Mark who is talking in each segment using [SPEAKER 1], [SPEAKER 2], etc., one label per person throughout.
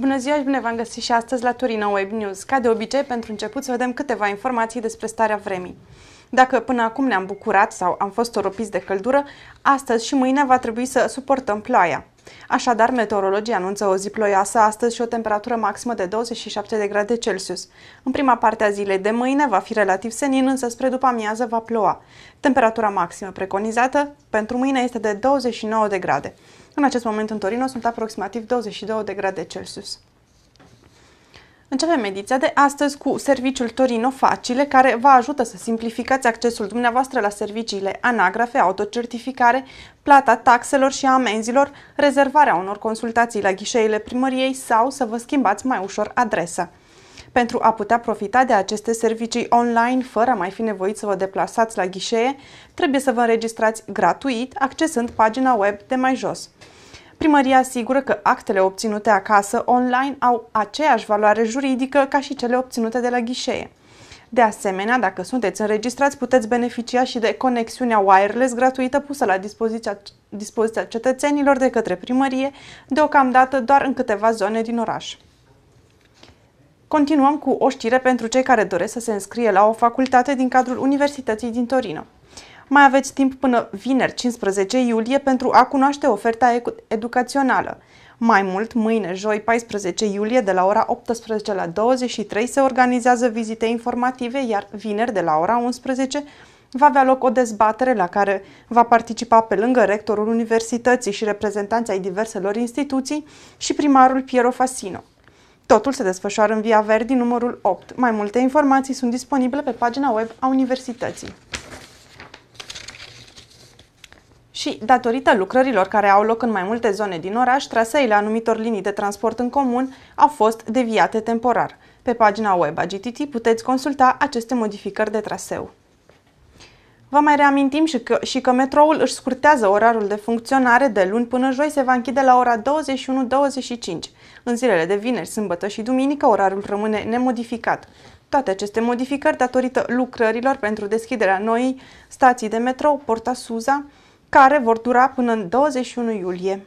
[SPEAKER 1] Bună ziua și bine v-am găsit și astăzi la Turina Web News. Ca de obicei, pentru început să vedem câteva informații despre starea vremii. Dacă până acum ne-am bucurat sau am fost oropiți de căldură, astăzi și mâine va trebui să suportăm ploaia. Așadar, meteorologii anunță o zi ploioasă astăzi și o temperatură maximă de 27 de grade Celsius. În prima parte a zilei de mâine va fi relativ senin, însă spre după amiază va ploua. Temperatura maximă preconizată pentru mâine este de 29 de grade. În acest moment în Torino sunt aproximativ 22 de grade Celsius. Începem ediția de astăzi cu serviciul Torino Facile, care vă ajută să simplificați accesul dumneavoastră la serviciile anagrafe, autocertificare, plata taxelor și amenzilor, rezervarea unor consultații la ghișeile primăriei sau să vă schimbați mai ușor adresa. Pentru a putea profita de aceste servicii online fără a mai fi nevoit să vă deplasați la ghișee, trebuie să vă înregistrați gratuit accesând pagina web de mai jos. Primăria asigură că actele obținute acasă online au aceeași valoare juridică ca și cele obținute de la ghișee. De asemenea, dacă sunteți înregistrați, puteți beneficia și de conexiunea wireless gratuită pusă la dispoziția, dispoziția cetățenilor de către primărie, deocamdată doar în câteva zone din oraș. Continuăm cu o știre pentru cei care doresc să se înscrie la o facultate din cadrul Universității din Torino. Mai aveți timp până vineri 15 iulie pentru a cunoaște oferta educațională. Mai mult, mâine, joi 14 iulie, de la ora 18 la 23, se organizează vizite informative, iar vineri, de la ora 11, va avea loc o dezbatere la care va participa pe lângă rectorul universității și reprezentanții ai diverselor instituții și primarul Piero Fasino. Totul se desfășoară în Via Verdi numărul 8. Mai multe informații sunt disponibile pe pagina web a universității. Și, datorită lucrărilor care au loc în mai multe zone din oraș, traseile anumitor linii de transport în comun au fost deviate temporar. Pe pagina web a GTT puteți consulta aceste modificări de traseu. Vă mai reamintim și că, și că metroul își scurtează orarul de funcționare de luni până joi se va închide la ora 21.25. În zilele de vineri, sâmbătă și duminică orarul rămâne nemodificat. Toate aceste modificări datorită lucrărilor pentru deschiderea noii stații de metrou Porta Suza, care vor dura până în 21 iulie.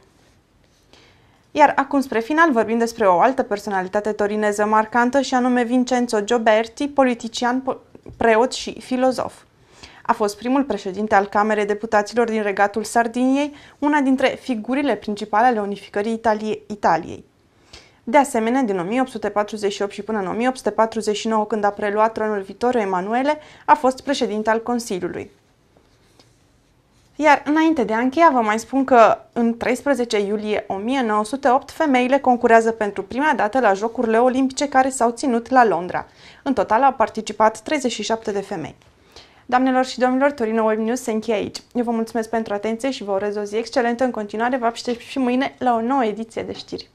[SPEAKER 1] Iar acum spre final vorbim despre o altă personalitate torineză marcantă și anume Vincenzo Gioberti, politician, preot și filozof. A fost primul președinte al Camerei Deputaților din Regatul Sardiniei, una dintre figurile principale ale unificării Italie Italiei. De asemenea, din 1848 și până în 1849, când a preluat tronul Vittorio Emanuele, a fost președinte al Consiliului. Iar înainte de a încheia, vă mai spun că în 13 iulie 1908 femeile concurează pentru prima dată la Jocurile Olimpice care s-au ținut la Londra. În total au participat 37 de femei. Doamnelor și domnilor, Torino Web News se încheie aici. Eu vă mulțumesc pentru atenție și vă urez o zi excelentă în continuare. Vă aștept și mâine la o nouă ediție de știri.